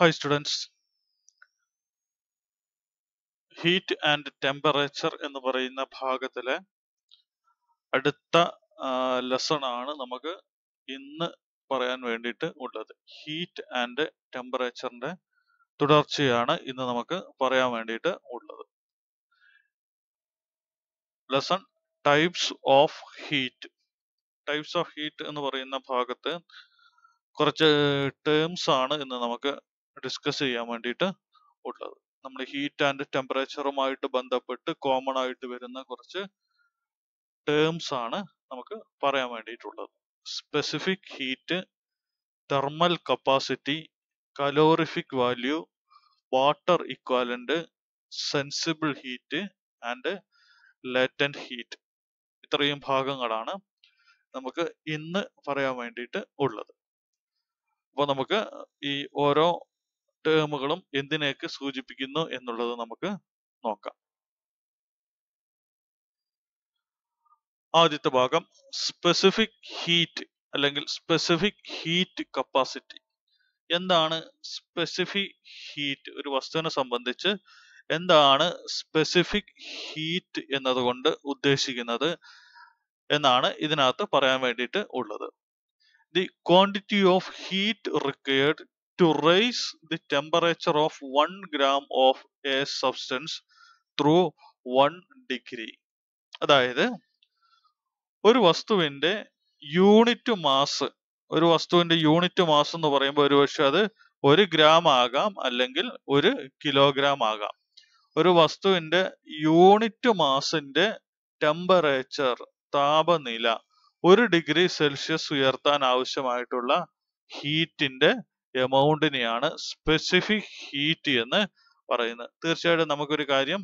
Hi students. Heat and temperature എന്ന് പറയുന്ന ഭാഗത്തിലെ അടുത്ത ലെസൺ ആണ് നമുക്ക് ഇന്ന് പറയാൻ വേണ്ടിയിട്ട് ഉള്ളത് ഹീറ്റ് ആൻഡ് ടെമ്പറേച്ചറിന്റെ തുടർച്ചയാണ് ഇന്ന് നമുക്ക് പറയാൻ വേണ്ടിയിട്ട് ഉള്ളത് lesson types of heat types of heat എന്ന് പറയുന്ന ഭാഗത്ത് കുറച്ച് ടേംസ് ആണ് ഇന്ന് നമുക്ക് ഡിസ്കസ് ചെയ്യാൻ വേണ്ടിയിട്ട് ഉള്ളത് നമ്മൾ ഹീറ്റ് ആൻഡ് ടെമ്പറേച്ചറുമായിട്ട് ബന്ധപ്പെട്ട് കോമൺ ആയിട്ട് വരുന്ന കുറച്ച് ടേംസ് ആണ് നമുക്ക് പറയാൻ വേണ്ടിയിട്ടുള്ളത് specific heat thermal capacity calorific value water equivalent sensible heat and latent heat ഇത്രയും ഭാഗങ്ങളാണ് നമുക്ക് ഇന്ന് പറയാൻ വേണ്ടിയിട്ട് ഉള്ളത് അപ്പൊ നമുക്ക് ഈ ഓരോ ടേമുകളും എന്തിനെയൊക്കെ സൂചിപ്പിക്കുന്നു എന്നുള്ളത് നമുക്ക് നോക്കാം ആദ്യത്തെ ഭാഗം സ്പെസിഫിക് ഹീറ്റ് അല്ലെങ്കിൽ സ്പെസിഫിക് ഹീറ്റ് കപ്പാസിറ്റി എന്താണ് സ്പെസിഫിക് ഹീറ്റ് ഒരു വസ്തുവിനെ സംബന്ധിച്ച് എന്താണ് സ്പെസിഫിക് ഹീറ്റ് എന്നതുകൊണ്ട് ഉദ്ദേശിക്കുന്നത് എന്നാണ് ഇതിനകത്ത് പറയാൻ വേണ്ടിയിട്ട് ഉള്ളത് the quantity of heat required to raise the temperature of 1 gram of a substance through 1 degree അതായത് ഒരു വസ്തുവിന്റെ യൂണിറ്റ് മാസ് ഒരു വസ്തുവിന്റെ യൂണിറ്റ് മാസ് എന്ന് പറയുമ്പോൾ ഒരുപക്ഷെ അത് ഒരു ഗ്രാം ആകാം അല്ലെങ്കിൽ ഒരു കിലോഗ്രാം ആകാം ഒരു വസ്തുവിന്റെ യൂണിറ്റ് മാസിന്റെ ടെമ്പറേച്ചർ താപനില ഒരു ഡിഗ്രി സെൽഷ്യസ് ഉയർത്താൻ ആവശ്യമായിട്ടുള്ള ഹീറ്റിന്റെ എമൗണ്ടിനെയാണ് സ്പെസിഫിക് ഹീറ്റ് എന്ന് പറയുന്നത് തീർച്ചയായിട്ടും നമുക്കൊരു കാര്യം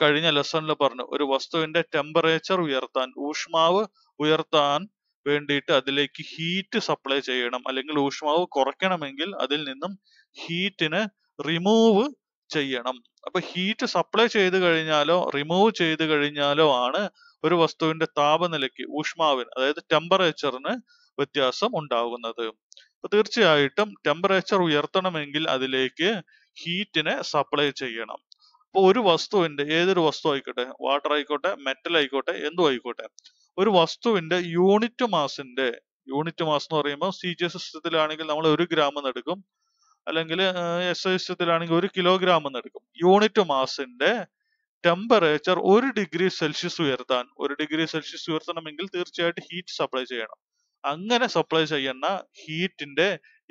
കഴിഞ്ഞ ലെസണിൽ പറഞ്ഞു ഒരു വസ്തുവിന്റെ ടെമ്പറേച്ചർ ഉയർത്താൻ ഊഷ്മാവ് ഉയർത്താൻ വേണ്ടിയിട്ട് അതിലേക്ക് ഹീറ്റ് സപ്ലൈ ചെയ്യണം അല്ലെങ്കിൽ ഊഷ്മാവ് കുറയ്ക്കണമെങ്കിൽ അതിൽ നിന്നും ഹീറ്റിനെ റിമൂവ് ചെയ്യണം അപ്പൊ ഹീറ്റ് സപ്ലൈ ചെയ്ത് കഴിഞ്ഞാലോ റിമൂവ് ചെയ്ത് കഴിഞ്ഞാലോ ആണ് ഒരു വസ്തുവിന്റെ താപനിലയ്ക്ക് ഊഷ്മാവിന് അതായത് ടെമ്പറേച്ചറിന് വ്യത്യാസം ഉണ്ടാകുന്നത് അപ്പൊ തീർച്ചയായിട്ടും ടെമ്പറേച്ചർ ഉയർത്തണമെങ്കിൽ അതിലേക്ക് ഹീറ്റിനെ സപ്ലൈ ചെയ്യണം അപ്പോൾ ഒരു വസ്തുവിന്റെ ഏതൊരു വസ്തു ആയിക്കോട്ടെ വാട്ടർ ആയിക്കോട്ടെ മെറ്റൽ ആയിക്കോട്ടെ എന്തു ആയിക്കോട്ടെ ഒരു വസ്തുവിന്റെ യൂണിറ്റ് മാസിന്റെ യൂണിറ്റ് മാസ് എന്ന് പറയുമ്പോൾ സി ജി സിസ്റ്റത്തിലാണെങ്കിൽ നമ്മൾ ഒരു ഗ്രാം എന്ന് എടുക്കും അല്ലെങ്കിൽ എസ് ഐ സിസ്റ്റത്തിലാണെങ്കിൽ ഒരു കിലോഗ്രാം എന്ന് എടുക്കും യൂണിറ്റ് മാസിന്റെ ടെമ്പറേച്ചർ ഒരു ഡിഗ്രി സെൽഷ്യസ് ഉയർത്താൻ ഒരു ഡിഗ്രി സെൽഷ്യസ് ഉയർത്തണമെങ്കിൽ തീർച്ചയായിട്ടും ഹീറ്റ് സപ്ലൈ ചെയ്യണം അങ്ങനെ സപ്ലൈ ചെയ്യുന്ന ഹീറ്റിന്റെ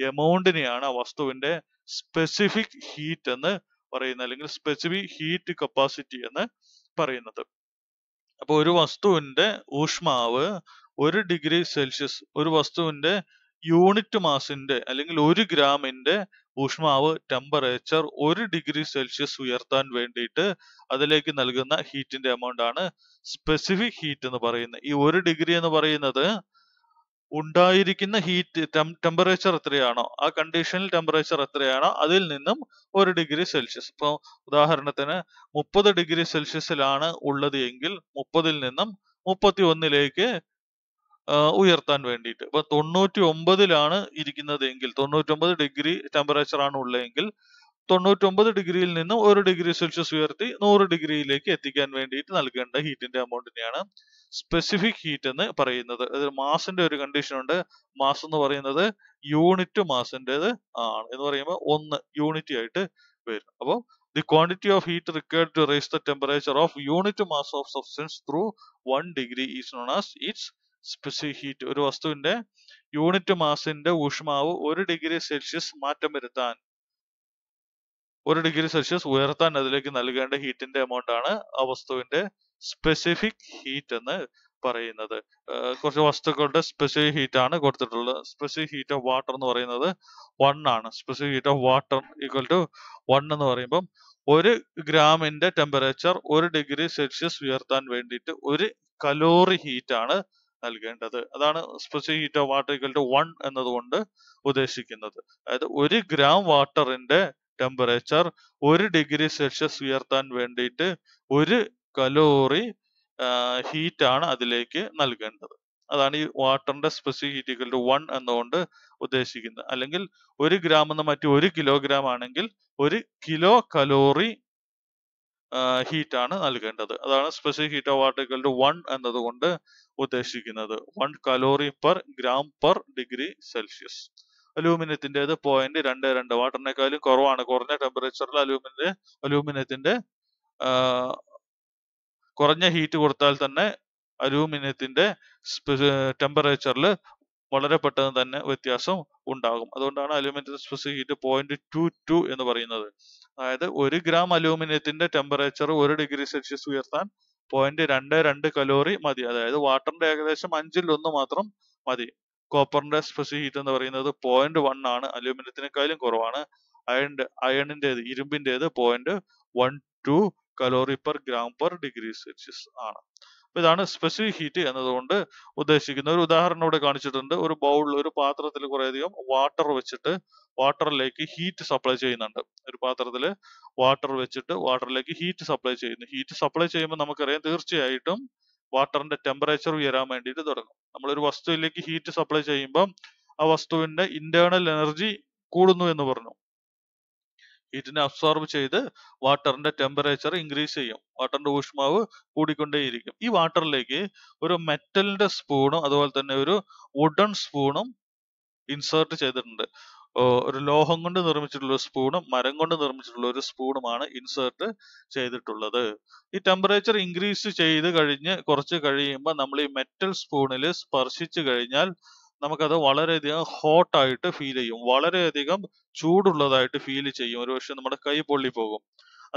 എമൗണ്ടിനെയാണ് ആ വസ്തുവിന്റെ സ്പെസിഫിക് ഹീറ്റ് എന്ന് പറയുന്നത് അല്ലെങ്കിൽ സ്പെസിഫിക് ഹീറ്റ് കപ്പാസിറ്റി എന്ന് പറയുന്നത് അപ്പോൾ ഒരു വസ്തുവിന്റെ ഊഷ്മാവ് ഒരു ഡിഗ്രി സെൽഷ്യസ് ഒരു വസ്തുവിന്റെ യൂണിറ്റ് മാസിന്റെ അല്ലെങ്കിൽ ഒരു ഗ്രാമിന്റെ ഊഷ്മാവ് ടെമ്പറേച്ചർ ഒരു ഡിഗ്രി സെൽഷ്യസ് ഉയർത്താൻ വേണ്ടിയിട്ട് അതിലേക്ക് നൽകുന്ന ഹീറ്റിന്റെ എമൗണ്ട് ആണ് സ്പെസിഫിക് ഹീറ്റ് എന്ന് പറയുന്നത് ഈ ഒരു ഡിഗ്രി എന്ന് പറയുന്നത് ഉണ്ടായിരിക്കുന്ന ഹീറ്റ് ടെമ്പറേച്ചർ എത്രയാണോ ആ കണ്ടീഷനിൽ ടെമ്പറേച്ചർ എത്രയാണോ അതിൽ നിന്നും ഒരു ഡിഗ്രി സെൽഷ്യസ് ഇപ്പോൾ ഉദാഹരണത്തിന് മുപ്പത് ഡിഗ്രി സെൽഷ്യസിലാണ് ഉള്ളത് എങ്കിൽ മുപ്പതിൽ നിന്നും മുപ്പത്തി ഒന്നിലേക്ക് ഉയർത്താൻ വേണ്ടിയിട്ട് ഇപ്പൊ തൊണ്ണൂറ്റി ഒമ്പതിലാണ് ഇരിക്കുന്നത് എങ്കിൽ തൊണ്ണൂറ്റി ഒമ്പത് ഡിഗ്രി ടെമ്പറേച്ചർ ആണ് ഉള്ളതെങ്കിൽ തൊണ്ണൂറ്റൊമ്പത് ഡിഗ്രിയിൽ നിന്നും ഒരു ഡിഗ്രി സെൽഷ്യസ് ഉയർത്തി നൂറ് ഡിഗ്രിയിലേക്ക് എത്തിക്കാൻ വേണ്ടിയിട്ട് നൽകേണ്ട ഹീറ്റിന്റെ എമൗണ്ടിനെയാണ് സ്പെസിഫിക് ഹീറ്റ് എന്ന് പറയുന്നത് മാസിന്റെ ഒരു കണ്ടീഷൻ ഉണ്ട് മാസ് എന്ന് പറയുന്നത് യൂണിറ്റ് മാസിൻ്റെത് ആണ് എന്ന് പറയുമ്പോൾ ഒന്ന് യൂണിറ്റി ആയിട്ട് വരും അപ്പോൾ the quantity of heat required to raise the temperature of unit mass of substance through one degree is known as its specific heat ഒരു വസ്തുവിന്റെ യൂണിറ്റ് മാസിന്റെ ഊഷ്മാവ് ഒരു ഡിഗ്രി സെൽഷ്യസ് മാറ്റം വരുത്താൻ ഒരു ഡിഗ്രി സെൽഷ്യസ് ഉയർത്താൻ അതിലേക്ക് നൽകേണ്ട ഹീറ്റിന്റെ എമൗണ്ട് ആണ് ആ വസ്തുവിന്റെ സ്പെസിഫിക് ഹീറ്റ് എന്ന് പറയുന്നത് കുറച്ച് വസ്തുക്കളുടെ സ്പെസിഫിക് ഹീറ്റ് ആണ് കൊടുത്തിട്ടുള്ളത് സ്പെസിഫിക് ഹീറ്റ് ഓഫ് വാട്ടർ എന്ന് പറയുന്നത് വൺ ആണ് specific heat of water equal to one എന്ന് പറയുമ്പം ഒരു ഗ്രാമിന്റെ ടെമ്പറേച്ചർ ഒരു ഡിഗ്രി സെൽഷ്യസ് ഉയർത്താൻ വേണ്ടിയിട്ട് ഒരു കലോറി ഹീറ്റ് ആണ് നൽകേണ്ടത് അതാണ് specific heat of water equal to one എന്നതുകൊണ്ട് ഉദ്ദേശിക്കുന്നത് അതായത് ഒരു ഗ്രാം വാട്ടറിന്റെ ടെമ്പറേച്ചർ ഒരു ഡിഗ്രി സെൽഷ്യസ് ഉയർത്താൻ വേണ്ടിയിട്ട് ഒരു കലോറി ഹീറ്റ് ആണ് അതിലേക്ക് നൽകേണ്ടത് അതാണ് ഈ വാട്ടറിന്റെ specific heat equal to one എന്നുകൊണ്ട് ഉദ്ദേശിക്കുന്നത് അല്ലെങ്കിൽ ഒരു ഗ്രാം എന്ന് മറ്റു ഒരു കിലോഗ്രാം ആണെങ്കിൽ ഒരു കിലോ കലോറി ഹീറ്റ് ആണ് നൽകേണ്ടത് അതാണ് specific heat of water equal to one എന്നതുകൊണ്ട് ഉദ്ദേശിക്കുന്നത് one calorie per gram per degree Celsius അലൂമിനിയത്തിൻ്റെത് പോയിന്റ് രണ്ട് രണ്ട് വാട്ടറിനേക്കാളും കുറവാണ് കുറഞ്ഞ ടെമ്പറേച്ചറിൽ അലൂമിനിയ അലൂമിനിയത്തിന്റെ കുറഞ്ഞ ഹീറ്റ് കൊടുത്താൽ തന്നെ അലൂമിനിയത്തിന്റെ ടെമ്പറേച്ചറിൽ വളരെ പെട്ടെന്ന് തന്നെ വ്യത്യാസം ഉണ്ടാകും അതുകൊണ്ടാണ് അലൂമിനിയത്തിന്റെ specific heat point two two എന്ന് പറയുന്നത് അതായത് ഒരു ഗ്രാം അലൂമിനിയത്തിന്റെ ടെമ്പറേച്ചർ ഒരു ഡിഗ്രി സെൽഷ്യസ് ഉയർത്താൻ പോയിന്റ് രണ്ട് രണ്ട് കലോറി മതി അതായത് വാട്ടറിന്റെ ഏകദേശം അഞ്ചിൽ ഒന്ന് മാത്രം മതി കോപ്പറിന്റെ സ്പെസിഫിക് ഹീറ്റ് എന്ന് പറയുന്നത് പോയിന്റ് വൺ ആണ് അലൂമിനിയത്തിനേക്കാളും കുറവാണ് അയണിന്റെ അയണിന്റേത് ഇരുമ്പിന്റേത് point one two calorie per gram per degree Celsius ആണ് അപ്പൊ ഇതാണ് സ്പെസിഫിക് ഹീറ്റ് എന്നതുകൊണ്ട് ഉദ്ദേശിക്കുന്ന ഒരു ഉദാഹരണം ഇവിടെ കാണിച്ചിട്ടുണ്ട് ഒരു ബൗളിൽ ഒരു പാത്രത്തിൽ കുറേയധികം വാട്ടർ വെച്ചിട്ട് വാട്ടറിലേക്ക് ഹീറ്റ് സപ്ലൈ ചെയ്യുന്നുണ്ട് ഒരു പാത്രത്തിൽ വാട്ടർ വെച്ചിട്ട് വാട്ടറിലേക്ക് ഹീറ്റ് സപ്ലൈ ചെയ്യുന്നു ഹീറ്റ് സപ്ലൈ ചെയ്യുമ്പോൾ നമുക്കറിയാം തീർച്ചയായിട്ടും വാട്ടറിന്റെ ടെമ്പറേച്ചർ ഉയരാൻ വേണ്ടിയിട്ട് തുടങ്ങും നമ്മൾ ഒരു വസ്തുവിലേക്ക് ഹീറ്റ് സപ്ലൈ ചെയ്യുമ്പം ആ വസ്തുവിന്റെ ഇന്റേണൽ എനർജി കൂടുന്നു എന്ന് പറഞ്ഞു ഹീറ്റിനെ അബ്സോർബ് ചെയ്ത് വാട്ടറിന്റെ ടെമ്പറേച്ചർ ഇൻക്രീസ് ചെയ്യും വാട്ടറിന്റെ ഊഷ്മാവ് കൂടിക്കൊണ്ടേയിരിക്കും ഈ വാട്ടറിലേക്ക് ഒരു മെറ്റലിന്റെ സ്പൂണും അതുപോലെ തന്നെ ഒരു വുഡൺ സ്പൂണും ഇൻസേർട്ട് ചെയ്തിട്ടുണ്ട് ഒരു ലോഹം കൊണ്ട് നിർമ്മിച്ചിട്ടുള്ള ഒരു സ്പൂണും മരം കൊണ്ട് നിർമ്മിച്ചിട്ടുള്ള ഒരു സ്പൂണുമാണ് ഇൻസേർട്ട് ചെയ്തിട്ടുള്ളത് ഈ ടെമ്പറേച്ചർ ഇൻക്രീസ് ചെയ്ത് കഴിഞ്ഞ് കുറച്ച് കഴിയുമ്പോൾ നമ്മൾ ഈ മെറ്റൽ സ്പൂണിൽ സ്പർശിച്ചു കഴിഞ്ഞാൽ നമുക്കത് വളരെയധികം ഹോട്ടായിട്ട് ഫീൽ ചെയ്യും വളരെയധികം ചൂടുള്ളതായിട്ട് ഫീൽ ചെയ്യും ഒരുപക്ഷെ നമ്മുടെ കൈ പൊള്ളിപ്പോകും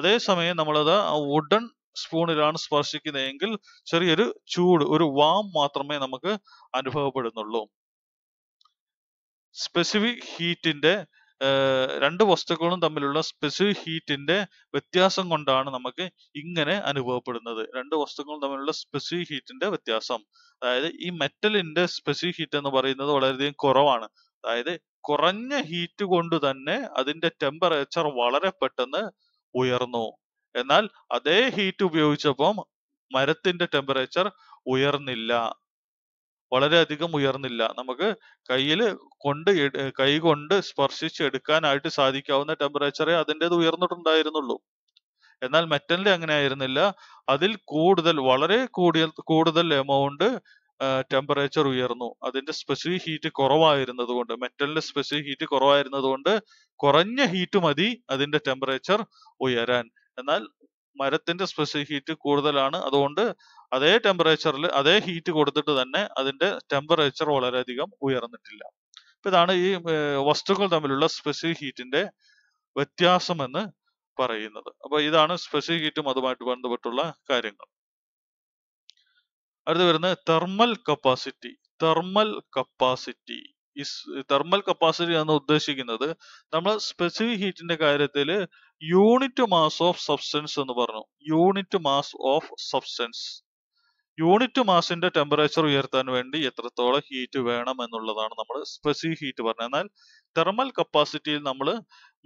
അതേസമയം നമ്മളത് വുഡൺ സ്പൂണിലാണ് സ്പർശിക്കുന്നതെങ്കിൽ ചെറിയൊരു ചൂട് ഒരു വാം മാത്രമേ നമുക്ക് അനുഭവപ്പെടുന്നുള്ളൂ സ്പെസിഫിക് ഹീറ്റിന്റെ രണ്ട് വസ്തുക്കളും തമ്മിലുള്ള സ്പെസിഫിക് ഹീറ്റിന്റെ വ്യത്യാസം കൊണ്ടാണ് നമുക്ക് ഇങ്ങനെ അനുഭവപ്പെടുന്നത് രണ്ട് വസ്തുക്കളും തമ്മിലുള്ള സ്പെസിഫിക് ഹീറ്റിന്റെ വ്യത്യാസം അതായത് ഈ മെറ്റലിന്റെ സ്പെസിഫിക് ഹീറ്റ് എന്ന് പറയുന്നത് വളരെയധികം കുറവാണ് അതായത് കുറഞ്ഞ ഹീറ്റ് കൊണ്ട് തന്നെ അതിന്റെ ടെമ്പറേച്ചർ വളരെ പെട്ടെന്ന് ഉയർന്നു എന്നാൽ അതേ ഹീറ്റ് ഉപയോഗിച്ചപ്പം മരത്തിന്റെ ടെമ്പറേച്ചർ ഉയർന്നില്ല വളരെയധികം ഉയർന്നില്ല നമുക്ക് കയ്യിൽ കൊണ്ട് കൈ കൊണ്ട് സ്പർശിച്ച് എടുക്കാനായിട്ട് സാധിക്കാവുന്ന ടെമ്പറേച്ചറെ അതിൻ്റെത് ഉയർന്നിട്ടുണ്ടായിരുന്നുള്ളൂ എന്നാൽ മെറ്റലിന്റെ അങ്ങനെ ആയിരുന്നില്ല അതിൽ കൂടുതൽ വളരെ കൂടിയ കൂടുതൽ എമൗണ്ട് ടെമ്പറേച്ചർ ഉയർന്നു അതിന്റെ സ്പെസിഫിക് ഹീറ്റ് കുറവായിരുന്നത് കൊണ്ട് മെറ്റലിന്റെ സ്പെസിഫിക് ഹീറ്റ് കുറവായിരുന്നത് കൊണ്ട് കുറഞ്ഞ ഹീറ്റ് മതി അതിന്റെ ടെമ്പറേച്ചർ ഉയരാൻ എന്നാൽ മരത്തിന്റെ സ്പെസിഫിക് ഹീറ്റ് കൂടുതലാണ് അതുകൊണ്ട് അതേ ടെമ്പറേച്ചറിൽ അതേ ഹീറ്റ് കൊടുത്തിട്ട് തന്നെ അതിന്റെ ടെമ്പറേച്ചർ വളരെയധികം ഉയർന്നിട്ടില്ല അപ്പൊ ഇതാണ് ഈ വസ്തുക്കൾ തമ്മിലുള്ള സ്പെസിഫിക് ഹീറ്റിന്റെ വ്യത്യാസം എന്ന് പറയുന്നത് അപ്പൊ ഇതാണ് സ്പെസിഫിക് ഹീറ്റും അതുമായിട്ട് ബന്ധപ്പെട്ടുള്ള കാര്യങ്ങൾ അടുത്ത് വരുന്നത് തെർമൽ കപ്പാസിറ്റി തെർമൽ കപ്പാസിറ്റി ഈ തെർമൽ കപ്പാസിറ്റി എന്ന് ഉദ്ദേശിക്കുന്നത് നമ്മൾ സ്പെസിഫിക് ഹീറ്റിന്റെ കാര്യത്തിൽ യൂണിറ്റ് മാസ് ഓഫ് സബ്സ്റ്റൻസ് എന്ന് പറഞ്ഞു unit mass of substance unit മാസിന്റെ ടെമ്പറേച്ചർ ഉയർത്താൻ വേണ്ടി എത്രത്തോളം ഹീറ്റ് വേണം എന്നുള്ളതാണ് നമ്മൾ സ്പെസിഫിക് ഹീറ്റ് പറഞ്ഞത് എന്നാൽ തെർമൽ കപ്പാസിറ്റിയിൽ നമ്മൾ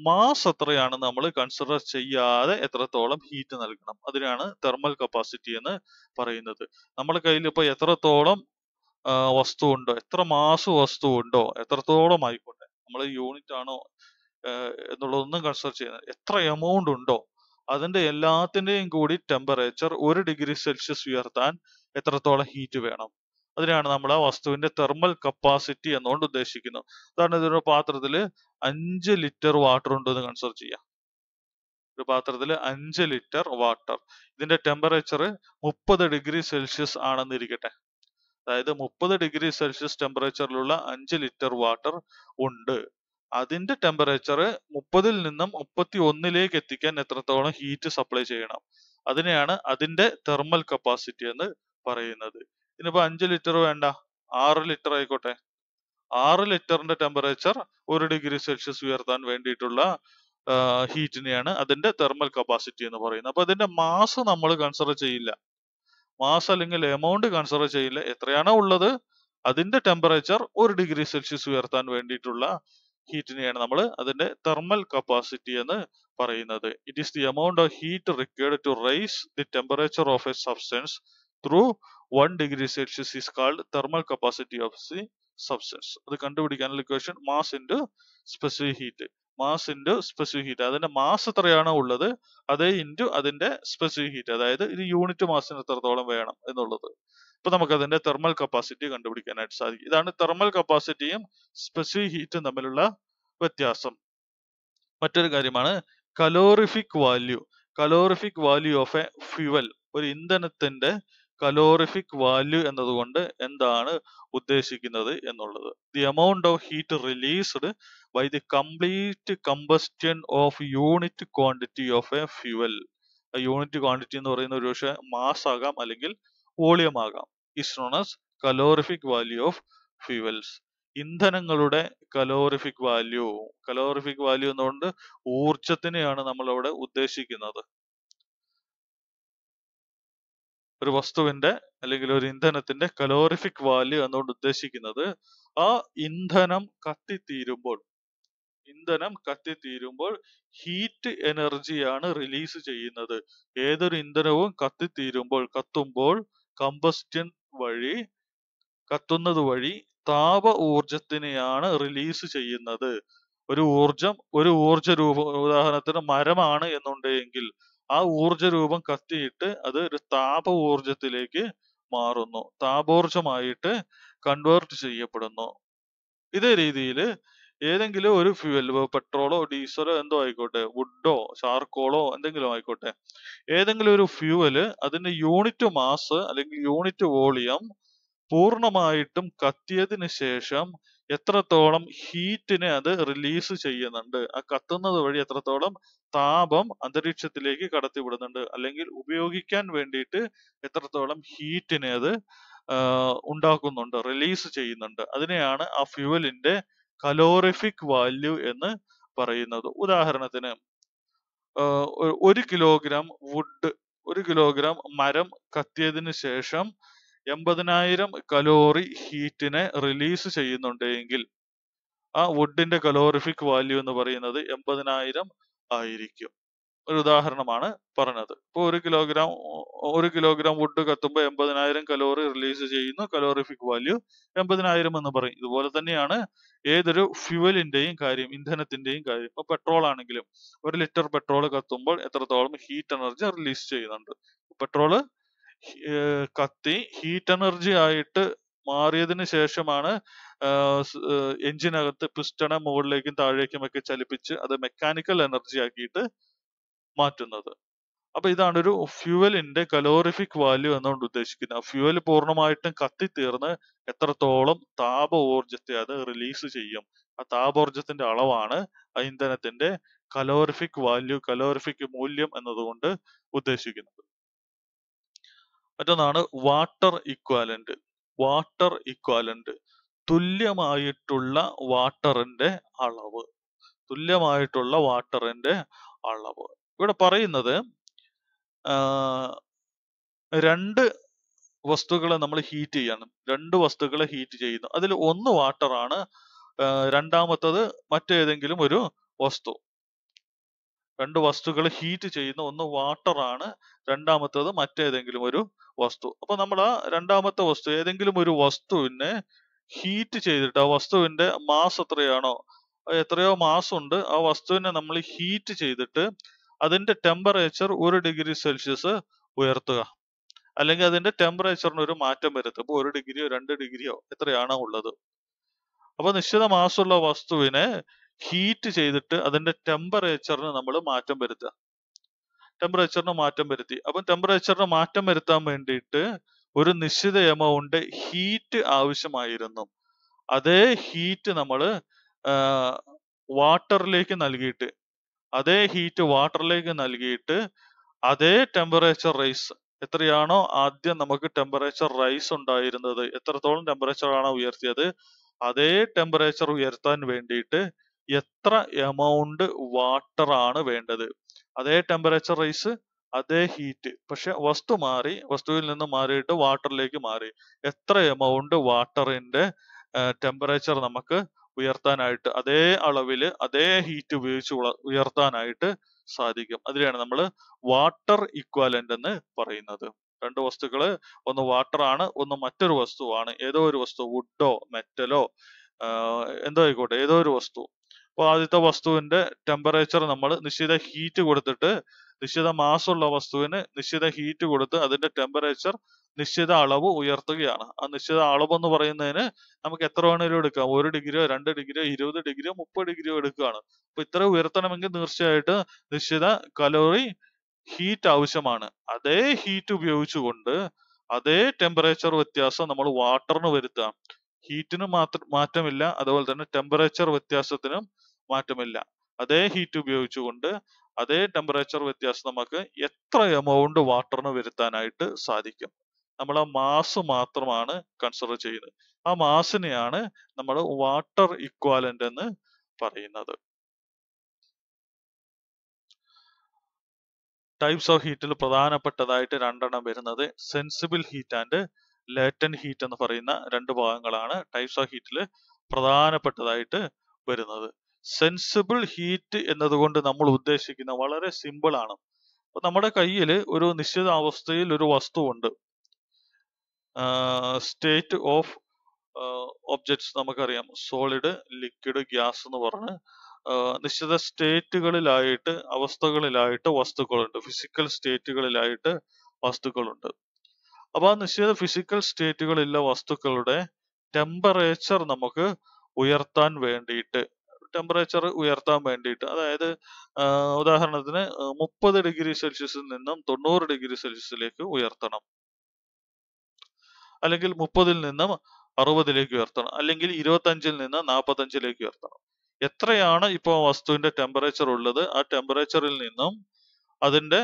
മാസ് എത്രയാണ് നമ്മൾ കൺസിഡർ ചെയ്യാതെ എത്രത്തോളം ഹീറ്റ് നൽകണം അതിനാണ് തെർമൽ കപ്പാസിറ്റി എന്ന് പറയുന്നത് നമ്മുടെ കയ്യിൽ ഇപ്പോൾ എത്രത്തോളം വസ്തു ഉണ്ടോ എത്ര മാസ് വസ്തു ഉണ്ടോ എത്രത്തോളം ആയിക്കോട്ടെ നമ്മൾ യൂണിറ്റ് ആണോ എന്നുള്ളതൊന്നും കൺസിഡർ ചെയ്യുന്നത് എത്ര എമൗണ്ട് ഉണ്ടോ അതിന്റെ എല്ലാത്തിന്റെയും കൂടി ടെമ്പറേച്ചർ ഒരു ഡിഗ്രി സെൽഷ്യസ് ഉയർത്താൻ എത്രത്തോളം ഹീറ്റ് വേണം അതിനാണ് നമ്മൾ ആ വസ്തുവിന്റെ തെർമൽ കപ്പാസിറ്റി എന്നുകൊണ്ട് ഉദ്ദേശിക്കുന്നത് അതാണ് ഇതൊരു പാത്രത്തിൽ അഞ്ച് ലിറ്റർ വാട്ടർ ഉണ്ടെന്ന് എന്ന് കൺസിഡർ ചെയ്യാം ഒരു പാത്രത്തിൽ അഞ്ച് ലിറ്റർ വാട്ടർ ഇതിന്റെ ടെമ്പറേച്ചർ മുപ്പത് ഡിഗ്രി സെൽഷ്യസ് ആണെന്നിരിക്കട്ടെ അതായത് മുപ്പത് ഡിഗ്രി സെൽഷ്യസ് ടെമ്പറേച്ചറിലുള്ള അഞ്ച് ലിറ്റർ വാട്ടർ ഉണ്ട് അതിന്റെ ടെമ്പറേച്ചർ മുപ്പതിൽ നിന്നും മുപ്പത്തി ഒന്നിലേക്ക് എത്തിക്കാൻ എത്രത്തോളം ഹീറ്റ് സപ്ലൈ ചെയ്യണം അതിനെയാണ് അതിന്റെ തെർമൽ കപ്പാസിറ്റി എന്ന് പറയുന്നത് ഇനിയിപ്പോ അഞ്ച് ലിറ്റർ വേണ്ട ആറ് ലിറ്റർ ആയിക്കോട്ടെ ആറ് ലിറ്ററിന്റെ ടെമ്പറേച്ചർ ഒരു ഡിഗ്രി സെൽഷ്യസ് ഉയർത്താൻ വേണ്ടിയിട്ടുള്ള ഹീറ്റിനെയാണ് അതിന്റെ തെർമൽ കപ്പാസിറ്റി എന്ന് പറയുന്നത് അപ്പൊ അതിന്റെ മാസ് നമ്മൾ കൺസിഡർ ചെയ്യില്ല മാസ് അല്ലെങ്കിൽ എമൗണ്ട് കൺസിഡർ ചെയ്യില്ല എത്രയാണോ ഉള്ളത് അതിന്റെ ടെമ്പറേച്ചർ ഒരു ഡിഗ്രി സെൽഷ്യസ് ഉയർത്താൻ വേണ്ടിയിട്ടുള്ള ഹീറ്റിനെയാണ് നമ്മൾ അതിന്റെ തെർമൽ കപ്പാസിറ്റി എന്ന് പറയുന്നത് it is the amount of heat required to rise the temperature of a substance through one degree Celsius is called thermal capacity of the substance അത് കണ്ടുപിടിക്കാനുള്ള equation mass into specific heat mass into specific heat അതിന്റെ mass എത്രയാണോ ഉള്ളത് അതേ into അതിന്റെ specific heat അതായത് ഇത് unit മാസിന് എത്രത്തോളം വേണം എന്നുള്ളത് ഇപ്പൊ നമുക്ക് അതിന്റെ തെർമൽ കപ്പാസിറ്റി കണ്ടുപിടിക്കാനായിട്ട് സാധിക്കും ഇതാണ് തെർമൽ കപ്പാസിറ്റിയും സ്പെസിഫിക് ഹീറ്റും തമ്മിലുള്ള വ്യത്യാസം മറ്റൊരു കാര്യമാണ് calorific value calorific value of a fuel ഒരു ഇന്ധനത്തിന്റെ കലോറിഫിക് വാല്യൂ എന്നതുകൊണ്ട് എന്താണ് ഉദ്ദേശിക്കുന്നത് എന്നുള്ളത് the amount of heat released by the complete combustion of unit quantity of a fuel unit quantity എന്ന് പറയുന്ന ഒരു പക്ഷേ മാസ് ആകാം അല്ലെങ്കിൽ വോളിയം ആകാം is known as calorific value of fuels ഇന്ധനങ്ങളുടെ കലോറിഫിക് വാല്യൂ കലോറിഫിക് വാല്യൂ എന്നുകൊണ്ട് ഊർജത്തിനെയാണ് നമ്മൾ അവിടെ ഉദ്ദേശിക്കുന്നത് ഒരു വസ്തുവിന്റെ അല്ലെങ്കിൽ ഒരു ഇന്ധനത്തിന്റെ കലോറിഫിക് വാല്യൂ എന്നുകൊണ്ട് ഉദ്ദേശിക്കുന്നത് ആ ഇന്ധനം കത്തിത്തീരുമ്പോൾ ഇന്ധനം കത്തിത്തീരുമ്പോൾ ഹീറ്റ് എനർജിയാണ് റിലീസ് ചെയ്യുന്നത് ഏതൊരു ഇന്ധനവും കത്തിത്തീരുമ്പോൾ കത്തുമ്പോൾ കമ്പസ്റ്റൻ വഴി കത്തുന്നത് വഴി താപ ഊർജത്തിനെയാണ് റിലീസ് ചെയ്യുന്നത് ഒരു ഊർജം ഒരു ഊർജ രൂപം ഉദാഹരണത്തിന് മരമാണ് എന്നുണ്ടെങ്കിൽ ആ ഊർജ രൂപം കത്തിയിട്ട് അത് ഒരു താപ ഊർജത്തിലേക്ക് മാറുന്നു താപോർജമായിട്ട് കൺവേർട്ട് ചെയ്യപ്പെടുന്നു ഇതേ രീതിയിൽ ഏതെങ്കിലും ഒരു ഫ്യൂവൽ പെട്രോളോ ഡീസലോ എന്തോ ആയിക്കോട്ടെ വുഡോ ചാർക്കോളോ എന്തെങ്കിലും ആയിക്കോട്ടെ ഏതെങ്കിലും ഒരു ഫ്യൂവല് അതിന്റെ യൂണിറ്റ് മാസ് അല്ലെങ്കിൽ യൂണിറ്റ് വോളിയം പൂർണ്ണമായിട്ടും കത്തിയതിന് ശേഷം എത്രത്തോളം ഹീറ്റിനെ അത് റിലീസ് ചെയ്യുന്നുണ്ട് ആ കത്തുന്നത് വഴി എത്രത്തോളം താപം അന്തരീക്ഷത്തിലേക്ക് കടത്തിവിടുന്നുണ്ട് അല്ലെങ്കിൽ ഉപയോഗിക്കാൻ വേണ്ടിയിട്ട് എത്രത്തോളം ഹീറ്റിനെ അത് ഉണ്ടാക്കുന്നുണ്ട് റിലീസ് ചെയ്യുന്നുണ്ട് അതിനെയാണ് ആ ഫ്യൂവലിന്റെ കലോറിഫിക് വാല്യൂ എന്ന് പറയുന്നത് ഉദാഹരണത്തിന് ഒരു കിലോഗ്രാം വുഡ് ഒരു കിലോഗ്രാം മരം കത്തിയതിനു ശേഷം എൺപതിനായിരം കലോറി ഹീറ്റിനെ റിലീസ് ചെയ്യുന്നുണ്ടെങ്കിൽ ആ വുഡിന്റെ കലോറിഫിക് വാല്യൂ എന്ന് പറയുന്നത് എൺപതിനായിരം ആയിരിക്കും ഒരു ഉദാഹരണമാണ് പറഞ്ഞത് ഇപ്പോൾ ഒരു കിലോഗ്രാം ഒരു കിലോഗ്രാം വുഡ് കത്തുമ്പോൾ എൺപതിനായിരം കലോറി റിലീസ് ചെയ്യുന്നു കലോറിഫിക് വാല്യൂ എൺപതിനായിരം എന്ന് പറയും ഇതുപോലെ തന്നെയാണ് ഏതൊരു ഫ്യുവലിന്റെയും കാര്യം ഇന്ധനത്തിന്റെയും കാര്യം ഇപ്പോൾ പെട്രോൾ ആണെങ്കിലും ഒരു ലിറ്റർ പെട്രോൾ കത്തുമ്പോൾ എത്രത്തോളം ഹീറ്റ് എനർജി റിലീസ് ചെയ്യുന്നുണ്ട് പെട്രോൾ കത്തി ഹീറ്റ് എനർജി ആയിട്ട് മാറിയതിന് ശേഷമാണ് എഞ്ചിനകത്ത് പിസ്റ്റണ മുകളിലേക്കും താഴേക്കും ഒക്കെ ചലിപ്പിച്ച് അത് മെക്കാനിക്കൽ എനർജി ആക്കിയിട്ട് മാറ്റുന്നത് അപ്പൊ ഇതാണ് ഒരു ഫ്യൂവലിന്റെ കലോറിഫിക് വാല്യൂ എന്നുകൊണ്ട് ഉദ്ദേശിക്കുന്നത് ഫ്യൂവൽ പൂർണ്ണമായിട്ടും കത്തിത്തീർന്ന് എത്രത്തോളം താപ ഊർജത്തെ അത് റിലീസ് ചെയ്യും ആ താപോർജത്തിന്റെ അളവാണ് ആ ഇന്ധനത്തിന്റെ കലോറിഫിക് വാല്യൂ കലോറിഫിക് മൂല്യം എന്നതുകൊണ്ട് ഉദ്ദേശിക്കുന്നത് മറ്റൊന്നാണ് വാട്ടർ ഇക്വാലന്റ് വാട്ടർ ഇക്വാലന്റ് തുല്യമായിട്ടുള്ള വാട്ടറിന്റെ അളവ് തുല്യമായിട്ടുള്ള വാട്ടറിന്റെ അളവ് ഇവിടെ പറയുന്നത് രണ്ട് വസ്തുക്കളെ നമ്മൾ ഹീറ്റ് ചെയ്യാണ് രണ്ട് വസ്തുക്കളെ ഹീറ്റ് ചെയ്യുന്നു അതിൽ ഒന്ന് വാട്ടറാണ് രണ്ടാമത്തത് മറ്റേതെങ്കിലും ഒരു വസ്തു രണ്ട് വസ്തുക്കൾ ഹീറ്റ് ചെയ്യുന്ന ഒന്ന് വാട്ടറാണ് രണ്ടാമത്തത് മറ്റേതെങ്കിലും ഒരു വസ്തു അപ്പൊ നമ്മൾ ആ രണ്ടാമത്തെ വസ്തു ഏതെങ്കിലും ഒരു വസ്തുവിനെ ഹീറ്റ് ചെയ്തിട്ട് ആ വസ്തുവിന്റെ മാസ് എത്രയാണോ എത്രയോ മാസ് ഉണ്ട് ആ വസ്തുവിനെ നമ്മൾ ഹീറ്റ് ചെയ്തിട്ട് അതിന്റെ ടെമ്പറേച്ചർ ഒരു ഡിഗ്രി സെൽഷ്യസ് ഉയർത്തുക അല്ലെങ്കിൽ അതിന്റെ ടെമ്പറേച്ചറിന് ഒരു മാറ്റം വരുത്തുക ഇപ്പോൾ ഒരു ഡിഗ്രിയോ രണ്ട് ഡിഗ്രിയോ എത്രയാണോ ഉള്ളത് അപ്പൊ നിശ്ചിത മാസമുള്ള വസ്തുവിനെ ഹീറ്റ് ചെയ്തിട്ട് അതിന്റെ ടെമ്പറേച്ചറിന് നമ്മൾ മാറ്റം വരുത്തുക ടെമ്പറേച്ചറിന് മാറ്റം വരുത്തി അപ്പം ടെമ്പറേച്ചറിന് മാറ്റം വരുത്താൻ വേണ്ടിയിട്ട് ഒരു നിശ്ചിത എമൗണ്ട് ഹീറ്റ് ആവശ്യമായിരുന്നു അതേ ഹീറ്റ് നമ്മൾ വാട്ടറിലേക്ക് നൽകിയിട്ട് അതേ ഹീറ്റ് വാട്ടറിലേക്ക് നൽകിയിട്ട് അതേ ടെമ്പറേച്ചർ റൈസ് എത്രയാണോ ആദ്യം നമുക്ക് ടെമ്പറേച്ചർ റൈസ് ഉണ്ടായിരുന്നത് എത്രത്തോളം ടെമ്പറേച്ചർ ആണോ ഉയർത്തിയത് അതേ ടെമ്പറേച്ചർ ഉയർത്താൻ വേണ്ടിയിട്ട് എത്ര എമൗണ്ട് വാട്ടർ ആണ് വേണ്ടത് അതേ ടെമ്പറേച്ചർ റൈസ് അതേ ഹീറ്റ് പക്ഷെ വസ്തു മാറി വസ്തുവിൽ നിന്ന് മാറിയിട്ട് വാട്ടറിലേക്ക് മാറി എത്ര എമൗണ്ട് വാട്ടറിന്റെ ടെമ്പറേച്ചർ നമുക്ക് ഉയർത്താനായിട്ട് അതേ അളവിൽ അതേ ഹീറ്റ് ഉപയോഗിച്ച് ഉയർത്താനായിട്ട് സാധിക്കും അതിനെയാണ് നമ്മൾ വാട്ടർ ഇക്വാലന്റ് എന്ന് പറയുന്നത് രണ്ട് വസ്തുക്കള് ഒന്ന് വാട്ടർ ആണ് ഒന്ന് മറ്റൊരു വസ്തുവാണ് ഏതോ ഒരു വസ്തു വുഡോ മെറ്റലോ എന്തോ ആയിക്കോട്ടെ ഏതോ ഒരു വസ്തു അപ്പോൾ ആദ്യത്തെ വസ്തുവിന്റെ ടെമ്പറേച്ചർ നമ്മൾ നിശ്ചിത ഹീറ്റ് കൊടുത്തിട്ട് നിശ്ചിത മാസമുള്ള വസ്തുവിന് നിശ്ചിത ഹീറ്റ് കൊടുത്ത് അതിന്റെ ടെമ്പറേച്ചർ നിശ്ചിത അളവ് ഉയർത്തുകയാണ് ആ നിശ്ചിത അളവ് എന്ന് പറയുന്നതിന് നമുക്ക് എത്ര വേണേലും എടുക്കാം ഒരു ഡിഗ്രിയോ രണ്ട് ഡിഗ്രിയോ ഇരുപത് ഡിഗ്രിയോ മുപ്പത് ഡിഗ്രിയോ എടുക്കുകയാണ് അപ്പൊ ഇത്ര ഉയർത്തണമെങ്കിൽ തീർച്ചയായിട്ടും നിശ്ചിത കലോറി ഹീറ്റ് ആവശ്യമാണ് അതേ ഹീറ്റ് ഉപയോഗിച്ചുകൊണ്ട് അതേ ടെമ്പറേച്ചർ വ്യത്യാസം നമ്മൾ വാട്ടറിന് വരുത്താം ഹീറ്റിന് മാത്ര മാറ്റമില്ല അതുപോലെ തന്നെ ടെമ്പറേച്ചർ വ്യത്യാസത്തിനും മാറ്റമില്ല അതേ ഹീറ്റ് ഉപയോഗിച്ചുകൊണ്ട് അതേ ടെമ്പറേച്ചർ വ്യത്യാസം നമുക്ക് എത്ര എമൗണ്ട് വാട്ടറിന് വരുത്താനായിട്ട് സാധിക്കും നമ്മൾ ആ മാസ് മാത്രമാണ് കൺസിഡർ ചെയ്യുന്നത് ആ മാസിനെയാണ് നമ്മൾ വാട്ടർ ഇക്വാലന്റ് എന്ന് പറയുന്നത് ടൈപ്സ് ഓഫ് ഹീറ്റിൽ പ്രധാനപ്പെട്ടതായിട്ട് രണ്ടെണ്ണം വരുന്നത് sensible heat and latent heat എന്ന് പറയുന്ന രണ്ട് ഭാഗങ്ങളാണ് ടൈപ്സ് ഓഫ് ഹീറ്റിൽ പ്രധാനപ്പെട്ടതായിട്ട് വരുന്നത് സെൻസിബിൾ ഹീറ്റ് എന്നതുകൊണ്ട് നമ്മൾ ഉദ്ദേശിക്കുന്ന വളരെ സിമ്പിൾ ആണ് നമ്മുടെ കയ്യിൽ ഒരു നിശ്ചിത അവസ്ഥയിൽ ഒരു വസ്തു ഉണ്ട് സ്റ്റേറ്റ് ഓഫ് ഒബ്ജക്ട്സ് നമുക്കറിയാം സോളിഡ് ലിക്വിഡ് ഗ്യാസ് എന്ന് പറഞ്ഞ് നിശ്ചിത സ്റ്റേറ്റുകളിലായിട്ട് അവസ്ഥകളിലായിട്ട് വസ്തുക്കളുണ്ട് ഫിസിക്കൽ സ്റ്റേറ്റുകളിലായിട്ട് വസ്തുക്കളുണ്ട് അപ്പോൾ ആ നിശ്ചിത ഫിസിക്കൽ സ്റ്റേറ്റുകളിലെ വസ്തുക്കളുടെ ടെമ്പറേച്ചർ നമുക്ക് ഉയർത്താൻ വേണ്ടിയിട്ട് ടെമ്പറേച്ചർ ഉയർത്താൻ വേണ്ടിയിട്ട് അതായത് ഉദാഹരണത്തിന് മുപ്പത് ഡിഗ്രി സെൽഷ്യസിൽ നിന്നും തൊണ്ണൂറ് ഡിഗ്രി സെൽഷ്യസിലേക്ക് ഉയർത്തണം അല്ലെങ്കിൽ മുപ്പതിൽ നിന്നും അറുപതിലേക്ക് ഉയർത്തണം അല്ലെങ്കിൽ അഞ്ചിൽ നിന്ന് നാൽപ്പത്തഞ്ചിലേക്ക് ഉയർത്തണം എത്രയാണ് ഇപ്പോൾ വസ്തുവിന്റെ ടെമ്പറേച്ചർ ഉള്ളത് ആ ടെമ്പറേച്ചറിൽ നിന്നും അതിന്റെ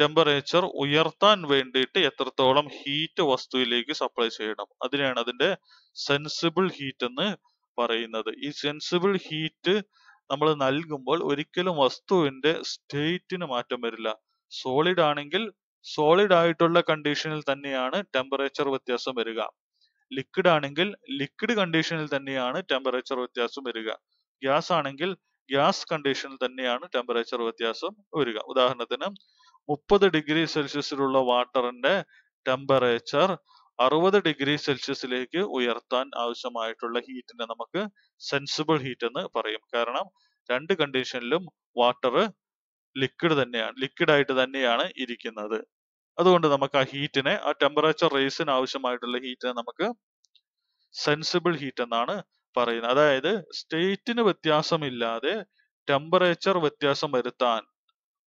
ടെമ്പറേച്ചർ ഉയർത്താൻ വേണ്ടിയിട്ട് എത്രത്തോളം ഹീറ്റ് വസ്തുവിലേക്ക് സപ്ലൈ ചെയ്യണം അതിനെയാണ് അതിന്റെ സെൻസിബിൾ ഹീറ്റ് എന്ന് പറയുന്നത് ഈ സെൻസിബിൾ ഹീറ്റ് നമ്മൾ നൽകുമ്പോൾ ഒരിക്കലും വസ്തുവിന്റെ സ്റ്റേറ്റിന് മാറ്റം വരില്ല സോളിഡ് ആണെങ്കിൽ സോളിഡ് ആയിട്ടുള്ള കണ്ടീഷനിൽ തന്നെയാണ് ടെമ്പറേച്ചർ വ്യത്യാസം വരിക ലിക്വിഡ് ആണെങ്കിൽ ലിക്വിഡ് കണ്ടീഷനിൽ തന്നെയാണ് ടെമ്പറേച്ചർ വ്യത്യാസം വരിക ഗ്യാസ് ആണെങ്കിൽ ഗ്യാസ് കണ്ടീഷനിൽ തന്നെയാണ് ടെമ്പറേച്ചർ വ്യത്യാസം വരിക ഉദാഹരണത്തിന് മുപ്പത് ഡിഗ്രി സെൽഷ്യസിലുള്ള വാട്ടറിന്റെ ടെമ്പറേച്ചർ അറുപത് ഡിഗ്രി സെൽഷ്യസിലേക്ക് ഉയർത്താൻ ആവശ്യമായിട്ടുള്ള ഹീറ്റിനെ നമുക്ക് സെൻസിബിൾ ഹീറ്റ് എന്ന് പറയും കാരണം രണ്ട് കണ്ടീഷനിലും വാട്ടർ ലിക്വിഡ് തന്നെയാണ് ലിക്വിഡ് ആയിട്ട് തന്നെയാണ് ഇരിക്കുന്നത് അതുകൊണ്ട് നമുക്ക് ആ ഹീറ്റിനെ ആ ടെമ്പറേച്ചർ റേസിന് ആവശ്യമായിട്ടുള്ള ഹീറ്റിനെ നമുക്ക് സെൻസിബിൾ ഹീറ്റ് എന്നാണ് പറയുന്നത് അതായത് സ്റ്റേറ്റിന് വ്യത്യാസമില്ലാതെ ടെമ്പറേച്ചർ വ്യത്യാസം വരുത്താൻ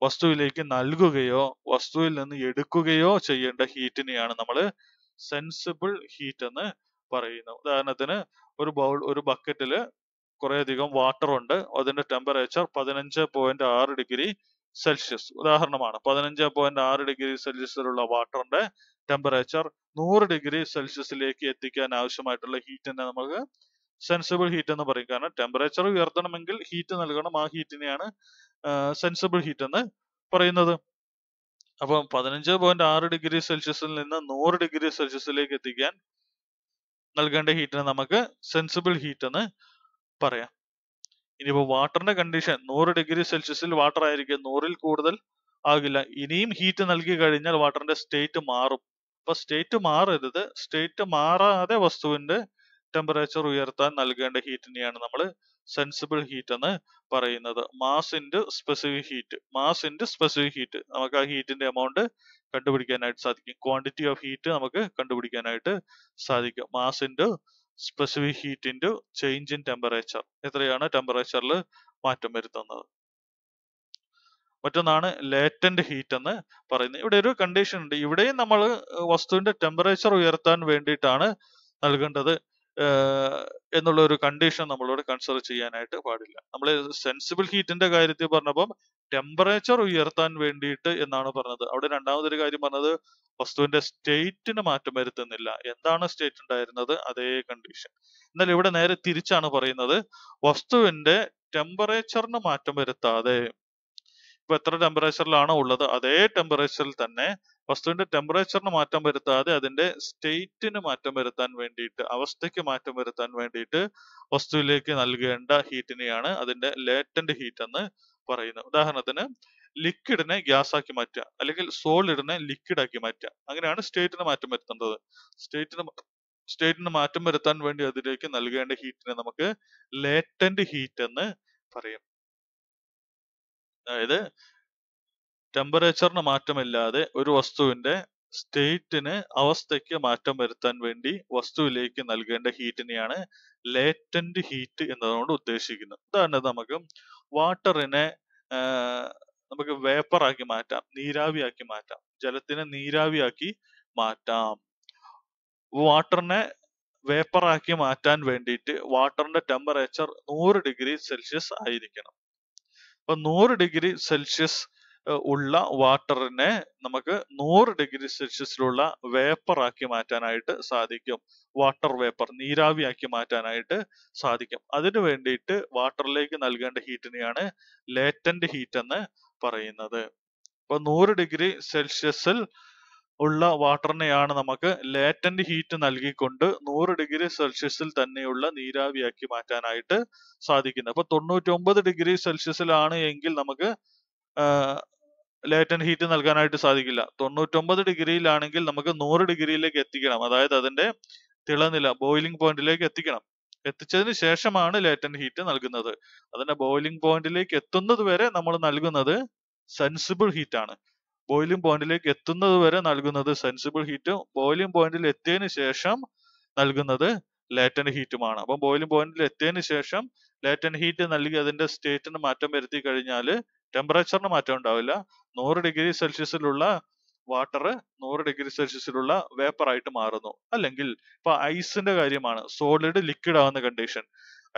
വസ്തുവിലേക്ക് നൽകുകയോ വസ്തുവിൽ നിന്ന് എടുക്കുകയോ ചെയ്യേണ്ട ഹീറ്റിനെയാണ് നമ്മൾ സെൻസിബിൾ ഹീറ്റ് എന്ന് പറയുന്നത് ഉദാഹരണത്തിന് ഒരു ബൗൾ ഒരു ബക്കറ്റിൽ കുറേയധികം വാട്ടർ ഉണ്ട് അതിന്റെ ടെമ്പറേച്ചർ പതിനഞ്ച് പോയിന്റ് ആറ് ഡിഗ്രി സെൽഷ്യസ് ഉദാഹരണമാണ് പതിനഞ്ച് പോയിന്റ് ആറ് ഡിഗ്രി സെൽഷ്യസിലുള്ള വാട്ടറിന്റെ ടെമ്പറേച്ചർ നൂറ് ഡിഗ്രി സെൽഷ്യസിലേക്ക് എത്തിക്കാൻ ആവശ്യമായിട്ടുള്ള ഹീറ്റിനെ നമുക്ക് സെൻസിബിൾ ഹീറ്റ് എന്ന് പറയും കാരണം ടെമ്പറേച്ചർ ഉയർത്തണമെങ്കിൽ ഹീറ്റ് നൽകണം ആ ഹീറ്റിനെയാണ് സെൻസിബിൾ ഹീറ്റ് എന്ന് പറയുന്നത് അപ്പം പതിനഞ്ച് പോയിന്റ് ആറ് ഡിഗ്രി സെൽഷ്യസിൽ നിന്ന് നൂറ് ഡിഗ്രി സെൽഷ്യസിലേക്ക് എത്തിക്കാൻ നൽകേണ്ട ഹീറ്റിനെ നമുക്ക് സെൻസിബിൾ ഹീറ്റ് എന്ന് പറയാം ഇനിയിപ്പോ വാട്ടറിന്റെ കണ്ടീഷൻ നൂറ് ഡിഗ്രി സെൽഷ്യസിൽ വാട്ടർ ആയിരിക്കും നൂറിൽ കൂടുതൽ ആകില്ല ഇനിയും ഹീറ്റ് നൽകി കഴിഞ്ഞാൽ വാട്ടറിന്റെ സ്റ്റേറ്റ് മാറും അപ്പൊ സ്റ്റേറ്റ് മാറരുത് സ്റ്റേറ്റ് മാറാതെ വസ്തുവിന്റെ ടെമ്പറേച്ചർ ഉയർത്താൻ നൽകേണ്ട ഹീറ്റിനെയാണ് നമ്മൾ സെൻസിബിൾ ഹീറ്റ് എന്ന് പറയുന്നത് mass into specific heat mass into specific heat നമുക്ക് ആ ഹീറ്റിന്റെ എമൗണ്ട് കണ്ടുപിടിക്കാനായിട്ട് സാധിക്കും ക്വാണ്ടിറ്റി ഓഫ് ഹീറ്റ് നമുക്ക് കണ്ടുപിടിക്കാനായിട്ട് സാധിക്കും mass into specific heat into change in temperature എത്രയാണ് ടെമ്പറേച്ചറിൽ മാറ്റം വരുത്തുന്നത് മറ്റൊന്നാണ് ലേറ്റന്റ് ഹീറ്റ് എന്ന് പറയുന്നത് ഇവിടെ ഒരു കണ്ടീഷൻ ഉണ്ട് ഇവിടെയും നമ്മൾ വസ്തുവിന്റെ ടെമ്പറേച്ചർ ഉയർത്താൻ വേണ്ടിയിട്ടാണ് നൽകേണ്ടത് എന്നുള്ള ഒരു കണ്ടീഷൻ നമ്മളോട് കൺസിഡർ ചെയ്യാനായിട്ട് പാടില്ല നമ്മൾ സെൻസിബിൾ ഹീറ്റിന്റെ കാര്യത്തിൽ പറഞ്ഞപ്പം ടെമ്പറേച്ചർ ഉയർത്താൻ വേണ്ടിയിട്ട് എന്നാണ് പറഞ്ഞത് അവിടെ രണ്ടാമതൊരു കാര്യം പറഞ്ഞത് വസ്തുവിന്റെ സ്റ്റേറ്റിന് മാറ്റം വരുത്തുന്നില്ല എന്താണ് സ്റ്റേറ്റ് ഉണ്ടായിരുന്നത് അതേ കണ്ടീഷൻ എന്നാൽ ഇവിടെ നേരെ തിരിച്ചാണ് പറയുന്നത് വസ്തുവിന്റെ ടെമ്പറേച്ചറിന് മാറ്റം വരുത്താതെ ഇപ്പൊ എത്ര ടെമ്പറേച്ചറിലാണോ ഉള്ളത് അതേ ടെമ്പറേച്ചറിൽ തന്നെ വസ്തുവിന്റെ ടെമ്പറേച്ചറിന് മാറ്റം വരുത്താതെ അതിന്റെ സ്റ്റേറ്റിന് മാറ്റം വരുത്താൻ വേണ്ടിയിട്ട് അവസ്ഥയ്ക്ക് മാറ്റം വരുത്താൻ വേണ്ടിയിട്ട് വസ്തുവിലേക്ക് നൽകേണ്ട ഹീറ്റിനെയാണ് അതിന്റെ ലേറ്റന്റ് ഹീറ്റ് എന്ന് പറയുന്നത് ഉദാഹരണത്തിന് ലിക്വിഡിനെ ഗ്യാസാക്കി മാറ്റുക അല്ലെങ്കിൽ സോളിഡിനെ ലിക്വിഡാക്കി മാറ്റുക അങ്ങനെയാണ് സ്റ്റേറ്റിന് മാറ്റം വരുത്തേണ്ടത് സ്റ്റേറ്റിന് സ്റ്റേറ്റിന് മാറ്റം വരുത്താൻ വേണ്ടി അതിലേക്ക് നൽകേണ്ട ഹീറ്റിനെ നമുക്ക് ലേറ്റന്റ് ഹീറ്റ് എന്ന് പറയും അതായത് ടെമ്പറേച്ചറിന് മാറ്റമില്ലാതെ ഒരു വസ്തുവിന്റെ സ്റ്റേറ്റിന് അവസ്ഥയ്ക്ക് മാറ്റം വരുത്താൻ വേണ്ടി വസ്തുവിലേക്ക് നൽകേണ്ട ഹീറ്റിനെയാണ് ലേറ്റന്റ് ഹീറ്റ് എന്നതുകൊണ്ട് ഉദ്ദേശിക്കുന്നത് ഉദാഹരണത്തിന് നമുക്ക് വാട്ടറിനെ നമുക്ക് വേപ്പറാക്കി മാറ്റാം നീരാവിയാക്കി മാറ്റാം ജലത്തിനെ നീരാവിയാക്കി മാറ്റാം വാട്ടറിനെ വേപ്പറാക്കി മാറ്റാൻ വേണ്ടിയിട്ട് വാട്ടറിന്റെ ടെമ്പറേച്ചർ നൂറ് ഡിഗ്രി സെൽഷ്യസ് ആയിരിക്കണം അപ്പൊ നൂറ് ഡിഗ്രി സെൽഷ്യസ് ഉള്ള വാട്ടറിനെ നമുക്ക് നൂറ് ഡിഗ്രി സെൽഷ്യസിലുള്ള വേപ്പറാക്കി മാറ്റാനായിട്ട് സാധിക്കും വാട്ടർ വേപ്പർ നീരാവിയാക്കി മാറ്റാനായിട്ട് സാധിക്കും അതിനു വേണ്ടിയിട്ട് വാട്ടറിലേക്ക് നൽകേണ്ട ഹീറ്റിനെയാണ് ലേറ്റന്റ് ഹീറ്റ് എന്ന് പറയുന്നത് അപ്പൊ നൂറ് ഡിഗ്രി സെൽഷ്യസിൽ ഉള്ള വാട്ടറിനെയാണ് നമുക്ക് ലേറ്റന്റ് ഹീറ്റ് നൽകിക്കൊണ്ട് നൂറ് ഡിഗ്രി സെൽഷ്യസിൽ തന്നെയുള്ള നീരാവിയാക്കി മാറ്റാനായിട്ട് സാധിക്കുന്നത് അപ്പൊ തൊണ്ണൂറ്റി ഒമ്പത് ഡിഗ്രി സെൽഷ്യസിലാണ് എങ്കിൽ നമുക്ക് ലേറ്റൻ ഹീറ്റ് നൽകാനായിട്ട് സാധിക്കില്ല തൊണ്ണൂറ്റൊമ്പത് ഡിഗ്രിയിലാണെങ്കിൽ നമുക്ക് നൂറ് ഡിഗ്രിയിലേക്ക് എത്തിക്കണം അതായത് അതിന്റെ തിളനില ബോയിലിംഗ് പോയിന്റിലേക്ക് എത്തിക്കണം എത്തിച്ചതിന് ശേഷമാണ് ലേറ്റൻ ഹീറ്റ് നൽകുന്നത് അതിന്റെ ബോയിലിംഗ് പോയിന്റിലേക്ക് എത്തുന്നത് വരെ നമ്മൾ നൽകുന്നത് സെൻസിബിൾ ഹീറ്റ് ആണ് ബോയിലിംഗ് പോയിന്റിലേക്ക് എത്തുന്നത് വരെ നൽകുന്നത് സെൻസിബിൾ ഹീറ്റും ബോയിലിംഗ് പോയിന്റിൽ എത്തിയതിനു ശേഷം നൽകുന്നത് ലേറ്റൻ ഹീറ്റുമാണ് അപ്പം ബോയിലിംഗ് പോയിന്റിൽ എത്തിയതിനു ശേഷം ലേറ്റൻ ഹീറ്റ് നൽകി അതിന്റെ സ്റ്റേറ്റിന് മാറ്റം വരുത്തി കഴിഞ്ഞാൽ ടെമ്പറേച്ചറിന് മാറ്റം ഉണ്ടാവില്ല നൂറ് ഡിഗ്രി സെൽഷ്യസിലുള്ള വാട്ടർ നൂറ് ഡിഗ്രി സെൽഷ്യസിലുള്ള വേപ്പർ ആയിട്ട് മാറുന്നു അല്ലെങ്കിൽ ഇപ്പൊ ഐസിന്റെ കാര്യമാണ് സോളിഡ് ലിക്വിഡ് ആവുന്ന കണ്ടീഷൻ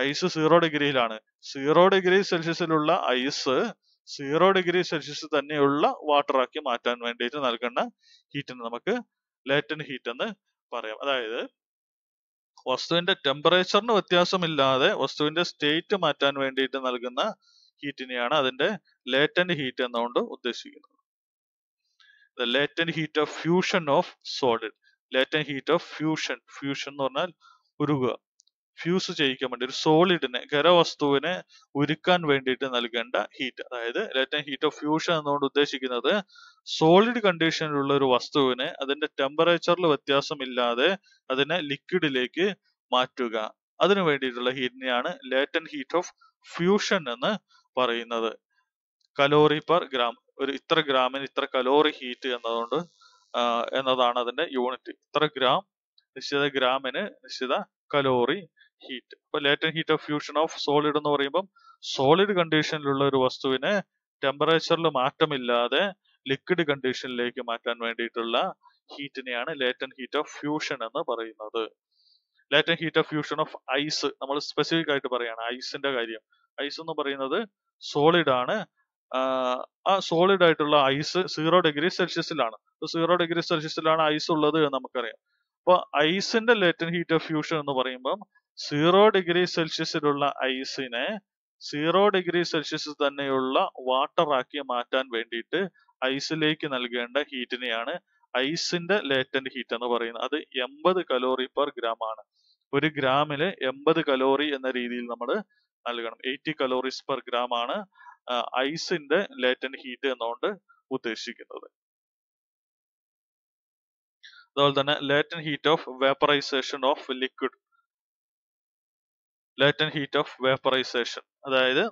ഐസ് സീറോ ഡിഗ്രിയിലാണ് സീറോ ഡിഗ്രി സെൽഷ്യസിലുള്ള ഐസ് സീറോ ഡിഗ്രി സെൽഷ്യസ് തന്നെയുള്ള വാട്ടർ ആക്കി മാറ്റാൻ വേണ്ടിയിട്ട് നൽകുന്ന ഹീറ്റിന് നമുക്ക് ലേറ്റൻ ഹീറ്റ് എന്ന് പറയാം അതായത് വസ്തുവിന്റെ ടെമ്പറേച്ചറിന് വ്യത്യാസമില്ലാതെ വസ്തുവിന്റെ സ്റ്റേറ്റ് മാറ്റാൻ വേണ്ടിയിട്ട് നൽകുന്ന ഹീറ്റിനെയാണ് അതിന്റെ ലേറ്റന്റ് ഹീറ്റ് എന്നുകൊണ്ട് ഉദ്ദേശിക്കുന്നത് the latent heat of fusion of solid latent heat of fusion fusion എന്ന് പറഞ്ഞാൽ ഉരുകുക ഫ്യൂസ് ചെയ്യിക്കാൻ വേണ്ടി ഒരു സോളിഡിനെ ഖരവസ്തുവിനെ ഉരുക്കാൻ വേണ്ടിയിട്ട് നൽകേണ്ട ഹീറ്റ് അതായത് ലേറ്റൻ ഹീറ്റ് ഓഫ് ഫ്യൂഷൻ എന്നുകൊണ്ട് ഉദ്ദേശിക്കുന്നത് സോളിഡ് കണ്ടീഷനിലുള്ള ഒരു വസ്തുവിനെ അതിന്റെ ടെമ്പറേച്ചറിൽ വ്യത്യാസമില്ലാതെ അതിനെ ലിക്വിഡിലേക്ക് മാറ്റുക അതിനു വേണ്ടിയിട്ടുള്ള ഹീറ്റിനെയാണ് ലേറ്റൻ ഹീറ്റ് ഓഫ് ഫ്യൂഷൻ എന്ന് പറയുന്നത് കലോറി പെർ ഗ്രാം ഒരു ഇത്ര ഗ്രാമിന് ഇത്ര കലോറി ഹീറ്റ് എന്നതുകൊണ്ട് എന്നതാണ് അതിന്റെ യൂണിറ്റ് ഇത്ര ഗ്രാം നിശ്ചിത ഗ്രാമിന് നിശ്ചിത കലോറി ഹീറ്റ് അപ്പൊ latent heat of fusion of solid എന്ന് പറയുമ്പോൾ സോളിഡ് കണ്ടീഷനിലുള്ള ഒരു വസ്തുവിനെ ടെമ്പറേച്ചറിൽ മാറ്റമില്ലാതെ ലിക്വിഡ് കണ്ടീഷനിലേക്ക് മാറ്റാൻ വേണ്ടിയിട്ടുള്ള ഹീറ്റിനെയാണ് ലേറ്റൻ ഹീറ്റ് ഓഫ് ഫ്യൂഷൻ എന്ന് പറയുന്നത് latent heat of fusion of ice നമ്മൾ സ്പെസിഫിക് ആയിട്ട് പറയുകയാണ് ഐസിന്റെ കാര്യം ഐസ് എന്ന് പറയുന്നത് സോളിഡ് ആണ് ആ സോളിഡ് ആയിട്ടുള്ള ഐസ് സീറോ ഡിഗ്രി സെൽഷ്യസിലാണ് സീറോ ഡിഗ്രി സെൽഷ്യസിലാണ് ഐസ് ഉള്ളത് എന്ന് നമുക്കറിയാം അപ്പോൾ ഐസിന്റെ ലേറ്റൻ ഹീറ്റ് ഓഫ് ഫ്യൂഷൻ എന്ന് പറയുമ്പം സീറോ ഡിഗ്രി സെൽഷ്യസിലുള്ള ഐസിനെ സീറോ ഡിഗ്രി സെൽഷ്യസിൽ തന്നെയുള്ള വാട്ടറാക്കി മാറ്റാൻ വേണ്ടിയിട്ട് ഐസിലേക്ക് നൽകേണ്ട ഹീറ്റിനെയാണ് ഐസിന്റെ ലേറ്റന്റ് ഹീറ്റ് എന്ന് പറയുന്നത് അത് എൺപത് കലോറി പെർ ഗ്രാം ആണ് ഒരു ഗ്രാമില് എൺപത് കലോറി എന്ന രീതിയിൽ നമ്മൾ നൽകണം എയ്റ്റി കലോറീസ് പെർ ഗ്രാം ആണ് ഐസിന്റെ ലേറ്റൻ ഹീറ്റ് എന്നുകൊണ്ട് ഉദ്ദേശിക്കുന്നത് അതുപോലെ തന്നെ latent heat of vaporisation of liquid latent heat of vaporisation അതായത്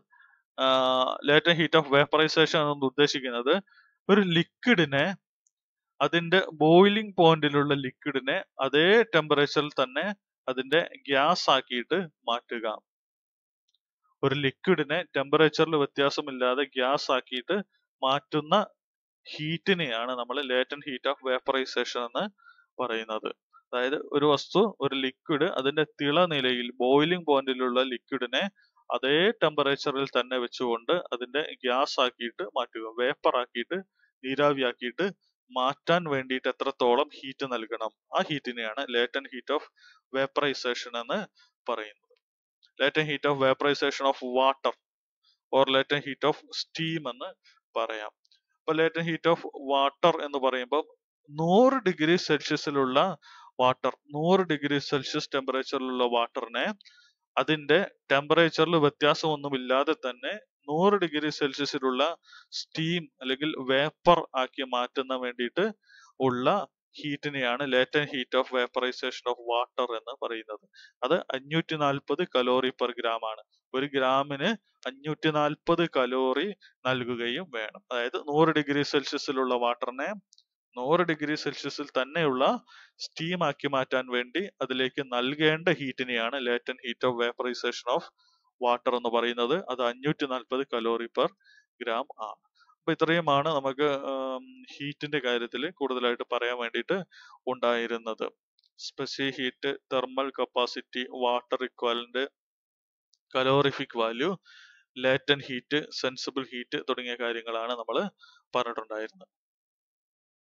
ലേറ്റൻ ഹീറ്റ് ഓഫ് വേപ്പറൈസേഷൻ എന്നുകൊണ്ട് ഉദ്ദേശിക്കുന്നത് ഒരു ലിക്വിഡിനെ അതിന്റെ ബോയിലിംഗ് പോയിന്റിലുള്ള ലിക്വിഡിനെ അതേ ടെമ്പറേച്ചറിൽ തന്നെ അതിന്റെ ഗ്യാസ് ആക്കിയിട്ട് മാറ്റുക ഒരു ലിക്വിഡിനെ ടെമ്പറേച്ചറിൽ വ്യത്യാസമില്ലാതെ ഗ്യാസ് ആക്കിയിട്ട് മാറ്റുന്ന ഹീറ്റിനെയാണ് നമ്മൾ ലേറ്റൻ ഹീറ്റ് ഓഫ് വേപ്പറൈസേഷൻ എന്ന് പറയുന്നത് അതായത് ഒരു വസ്തു ഒരു ലിക്വിഡ് അതിന്റെ തിളനിലയിൽ ബോയിലിംഗ് പോയിന്റിലുള്ള ലിക്വിഡിനെ അതേ ടെമ്പറേച്ചറിൽ തന്നെ വെച്ചുകൊണ്ട് അതിന്റെ ഗ്യാസ് ആക്കിയിട്ട് മാറ്റുക വേപ്പർ ആക്കിയിട്ട് നീരാവിയാക്കിയിട്ട് മാറ്റാൻ വേണ്ടിയിട്ട് എത്രത്തോളം ഹീറ്റ് നൽകണം ആ ഹീറ്റിനെയാണ് ലേറ്റൻ ഹീറ്റ് ഓഫ് വേപ്പറൈസേഷൻ എന്ന് പറയുന്നത് latent heat of vaporisation of water or latent heat of steam എന്ന് പറയാം അപ്പൊ ലേറ്റൻ ഹീറ്റ് ഓഫ് വാട്ടർ എന്ന് പറയുമ്പോൾ നൂറ് ഡിഗ്രി സെൽഷ്യസിലുള്ള വാട്ടർ നൂറ് ഡിഗ്രി സെൽഷ്യസ് ടെമ്പറേച്ചറിലുള്ള വാട്ടറിനെ അതിന്റെ ടെമ്പറേച്ചറിൽ വ്യത്യാസമൊന്നുമില്ലാതെ തന്നെ നൂറ് ഡിഗ്രി സെൽഷ്യസിലുള്ള സ്റ്റീം അല്ലെങ്കിൽ വേപ്പർ ആക്കി മാറ്റുന്ന വേണ്ടിയിട്ട് ഉള്ള ഹീറ്റിനെയാണ് latent heat of vaporisation of water എന്ന് പറയുന്നത് അത് അഞ്ഞൂറ്റി നാൽപ്പത് കലോറി പെർ ഗ്രാം ആണ് ഒരു ഗ്രാമിന് അഞ്ഞൂറ്റി നാൽപ്പത് കലോറി നൽകുകയും വേണം അതായത് നൂറ് ഡിഗ്രി സെൽഷ്യസിലുള്ള വാട്ടറിനെ നൂറ് ഡിഗ്രി സെൽഷ്യസിൽ തന്നെയുള്ള സ്റ്റീം ആക്കി മാറ്റാൻ വേണ്ടി അതിലേക്ക് നൽകേണ്ട ഹീറ്റിനെയാണ് latent heat of vaporisation of water എന്ന് പറയുന്നത് അത് അഞ്ഞൂറ്റി നാൽപ്പത് കലോറി പെർ ഗ്രാം ആണ് അപ്പൊ ഇത്രയുമാണ് നമുക്ക് ഹീറ്റിന്റെ കാര്യത്തിൽ കൂടുതലായിട്ട് പറയാൻ വേണ്ടിയിട്ട് ഉണ്ടായിരുന്നത് specific heat thermal capacity water equivalent calorific value latent heat sensible heat തുടങ്ങിയ കാര്യങ്ങളാണ് നമ്മൾ പറഞ്ഞിട്ടുണ്ടായിരുന്നത്